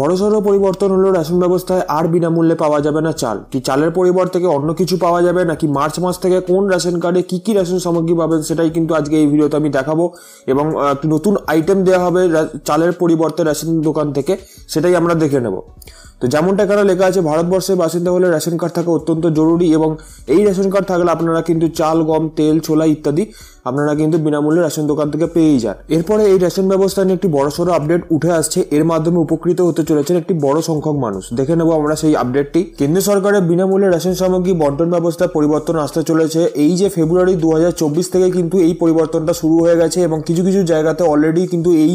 বড়সড় পরিবর্তন হলো রেশন ব্যবস্থায় আর বিনামূল্যে পাওয়া যাবে না চাল কি চালের পরিবর্তে অন্য কিছু পাওয়া যাবে নাকি মার্চ মাস থেকে কোন রেশন কার্ডে কী কী রেশন সামগ্রী পাবেন সেটাই কিন্তু আজকে এই ভিডিওতে আমি দেখাবো এবং নতুন আইটেম দেওয়া হবে চালের পরিবর্তে রেশন দোকান থেকে সেটাই আমরা দেখে নেব তো যেমনটা এখানে লেখা আছে ভারতবর্ষের বাসিন্দা হলে রেশন কার্ড থাকা অত্যন্ত জরুরি এবং এই রেশন কার্ড থাকলে আপনারা কিন্তু চাল গম তেল ছোলা ইত্যাদি আপনারা কিন্তু বিনামূল্যে রেশন দোকান থেকে পেয়েই যান এরপরে এই রেশন ব্যবস্থা নিয়ে একটি বড় সড়ো আপডেট উঠে আসছে এর মাধ্যমে উপকৃত হতে চলেছেন একটি বড় সংখ্যক মানুষ দেখে নেব আমরা সেই আপডেটটি কেন্দ্র সরকারের বিনামূল্যে রেশন সামগ্রী বন্টন ব্যবস্থা পরিবর্তন আসতে চলেছে এই যে ফেব্রুয়ারি দু থেকে কিন্তু এই পরিবর্তনটা শুরু হয়ে গেছে এবং কিছু কিছু জায়গাতে অলরেডি কিন্তু এই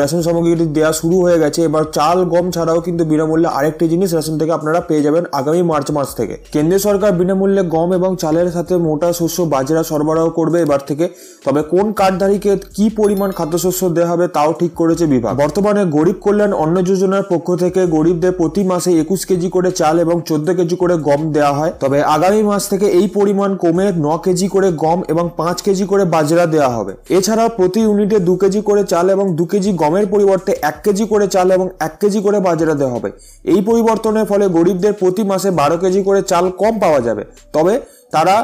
রেশন সামগ্রীটি দেওয়া শুরু হয়ে গেছে এবার চাল গম ছাড়াও কিন্তু বিনামূল্যে আরেকটি জিনিস রেশন থেকে আপনারা পেয়ে যাবেন আগামী মার্চ মাস থেকে কেন্দ্রীয় সরকার বিনামূল্যে গম এবং চালের সাথে মোটা শস্য বাজরা সরবরাহ করবে এবার কার্ড থেকে তবে কোন কার্ডধারীকে কি পরিমাণ খাদ্যশস্য দেওয়া হবে তাও ঠিক করেছে বিভাগ বর্তমানে গরিব কল্যাণ অন্ন যোজনার পক্ষ থেকে গরিবদের প্রতি মাসে একুশ কেজি করে চাল এবং চোদ্দ কেজি করে গম দেওয়া হয় তবে আগামী মাস থেকে এই পরিমাণ কমে ন কেজি করে গম এবং পাঁচ কেজি করে বাজরা দেওয়া হবে এছাড়াও প্রতি ইউনিটে দু কেজি করে চাল এবং দু কেজি গমের পরিবর্তে এক কেজি করে চাল এবং এক কেজি করে বাজরা দেওয়া হবে এই পরিবর্তনের ফলে গরিবদের প্রতি মাসে বারো কেজি করে চাল কম পাওয়া যাবে তবে তারা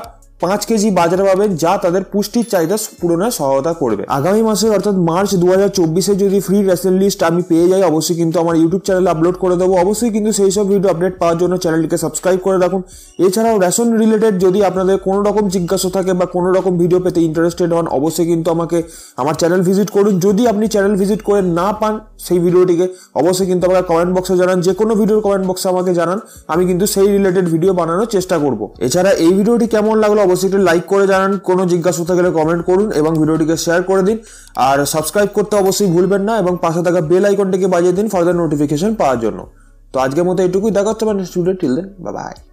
পাঁচ কেজি বাজার পাবেন যা তাদের পুষ্টির চাহিদা পূরণে সহায়তা করবে আগামী মাসে অর্থাৎ মার্চ দু হাজার চব্বিশে যদি ফ্রি রেশন লিস্ট আমি পেয়ে যাই অবশ্যই কিন্তু আমার ইউটিউব চ্যানেলে আপলোড করে দেবো অবশ্যই কিন্তু সেই সব ভিডিও আপডেট পাওয়ার জন্য চ্যানেলটিকে সাবস্ক্রাইব করে রাখুন এছাড়াও রেশন রিলেটেড যদি আপনাদের কোনো রকম জিজ্ঞাসা থাকে বা কোনো রকম ভিডিও পেতে ইন্টারেস্টেড হন অবশ্যই কিন্তু আমাকে আমার চ্যানেল ভিজিট করুন যদি আপনি চ্যানেল ভিজিট করে না পান সেই ভিডিওটিকে অবশ্যই কিন্তু আমাকে কমেন্ট বক্সে জানান যে কোনো ভিডিওর কমেন্ট বক্সে আমাকে জানান আমি কিন্তু সেই রিলেটেড ভিডিও বানানোর চেষ্টা করবো এছাড়া এই ভিডিওটি কেমন লাগলো অবশ্যই একটু লাইক করে জানান কোনো জিজ্ঞাসা থাকলে কমেন্ট করুন এবং ভিডিওটিকে শেয়ার করে দিন আর সাবস্ক্রাইব করতে অবশ্যই ভুলবেন না এবং পাশে থাকা বেল আইকনটিকে বাজিয়ে দিন ফার্দার নোটিফিকেশন পাওয়ার জন্য তো আজকের মতো এটুকুই দেখা হচ্ছে মানে স্টুডেন্ট টিল দেন বাই